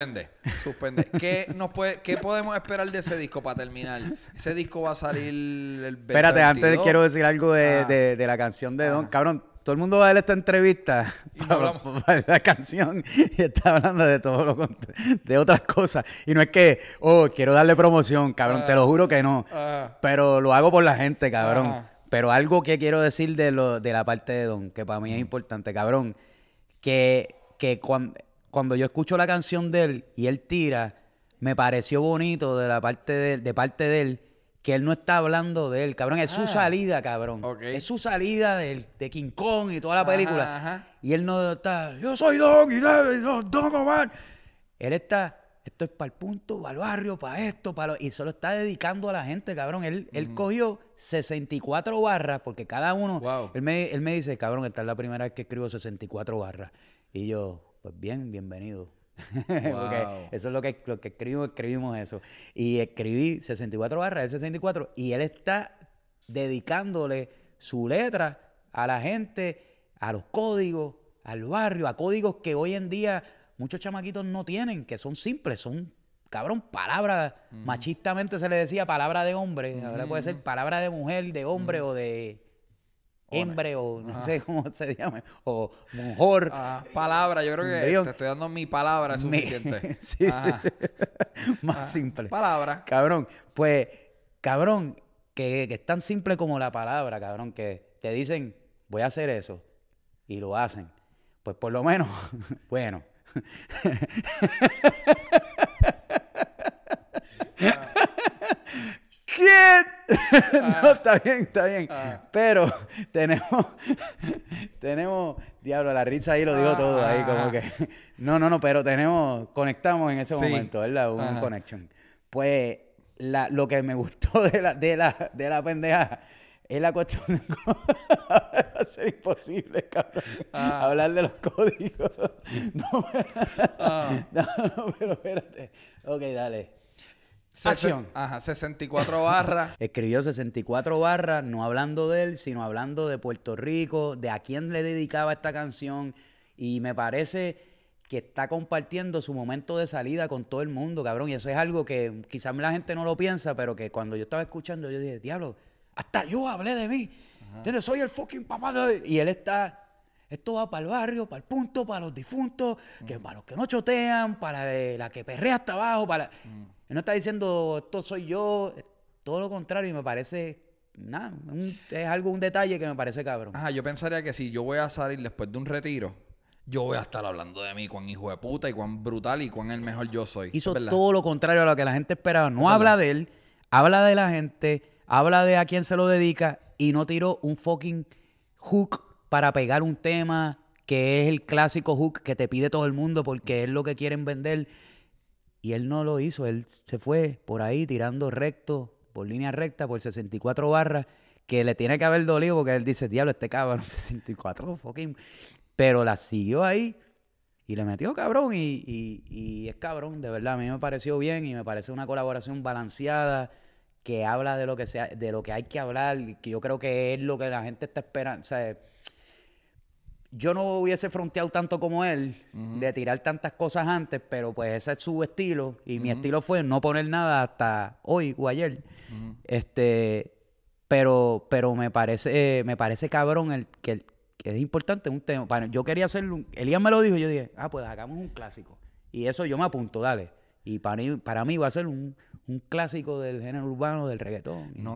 Suspende, suspende. ¿Qué, puede, ¿Qué podemos esperar de ese disco para terminar? Ese disco va a salir el Espérate, antes quiero decir algo ah. de, la canción de Don. Ah. Cabrón, todo el mundo va a ver esta entrevista y para, la canción y está hablando de todo lo de otras cosas. Y no es que, oh, quiero darle promoción, cabrón, te lo ah. juro que no. Pero lo hago por la gente, cabrón. Pero algo que quiero decir de, lo, de la parte de Don, que para mí es importante, cabrón, que, que cuando cuando yo escucho la canción de él y él tira, me pareció bonito de la parte de, él, de parte de él que él no está hablando de él, cabrón. Es su ah. salida, cabrón. Es su salida de, de, King Kong y toda la película. Y él no está, yo soy Don y Don, Omar. Él está, esto es para el punto, para el barrio, para esto, para lo... Y solo está dedicando a la gente, cabrón. Él, él mm. cogió 64 barras, porque cada uno... Wow. Él, me, él me dice, cabrón, esta es la primera vez que escribo 64 barras. Y yo, pues bien, bienvenido. eso es lo que, lo que escribimos eso. Y escribí 64 barras el 64 y él está dedicándole su letra a la gente, a los códigos, al barrio, a códigos que hoy en día muchos chamaquitos no tienen, que son simples, son, cabrón, palabras, machistamente se le decía palabra de hombre, ahora puede ser palabra de mujer, de hombre o de hembre o no sé cómo se llama, o mejor ah, palabra, yo creo que te estoy dando mi palabra suficiente. sí, sí, sí, Más simple. Palabra. Cabrón, pues, cabrón, que, es tan simple como la palabra, cabrón, que te dicen, voy a hacer eso, y lo hacen. Pues por lo menos, bueno. Ah. no, ah. está bien, está bien. Ah. Pero tenemos, tenemos, diablo, la risa ahí lo digo todo ahí, como ah. que. No, no, no, pero tenemos, conectamos en ese momento, ¿verdad? un connection. Pues lo que me gustó de la, de la, de la pendeja es la cuestión de va a ser imposible, cabrón. Hablar de los códigos. no, no, pero espérate. Ok, dale. Acción. Ajá, 64 barras. Escribió 64 barras, no hablando de él, sino hablando de Puerto Rico, de a quién le dedicaba esta canción. Y me parece que está compartiendo su momento de salida con todo el mundo, cabrón. Y eso es algo que quizás la gente no lo piensa, pero que cuando yo estaba escuchando, yo dije, diablo, hasta yo hablé de mí. ¿entiendes? soy el fucking papá. De... Y él está esto va para el barrio, para el punto, para los difuntos, mm. para los que no chotean, para eh, la que perrea hasta abajo, para no está diciendo, esto soy yo, todo lo contrario, y me parece nada, es algo, un detalle que me parece cabrón. Ajá, yo pensaría que si yo voy a salir después de un retiro, yo voy a estar hablando de mí, cuán hijo de puta y cuán brutal y cuán el mejor yo soy. Hizo todo lo contrario a lo que la gente esperaba. No habla de él, habla de la gente, habla de a quién se lo dedica y no tiró un fucking hook para pegar un tema que es el clásico hook que te pide todo el mundo porque es lo que quieren vender. Y él no lo hizo, él se fue por ahí tirando recto, por línea recta, por 64 barras, que le tiene que haber dolido porque él dice, diablo, este cabrón, 64, fucking. Pero la siguió ahí y le metió cabrón y, y, es cabrón, de verdad, a mí me pareció bien y me parece una colaboración balanceada que habla de lo que, sea, de lo que hay que hablar, que yo creo que es lo que la gente está esperando. O yo no hubiese fronteado tanto como él, de tirar tantas cosas antes, pero pues ese es su estilo. Y mi estilo fue no poner nada hasta hoy o ayer. Este, pero, pero me parece, eh, me parece cabrón el que, es importante un tema. yo quería hacerlo Elías me lo dijo y yo dije, ah, pues hagamos un clásico. Y eso yo me apunto, dale. Y para mí, para mí va a ser un, un clásico del género urbano, del reggaetón. No.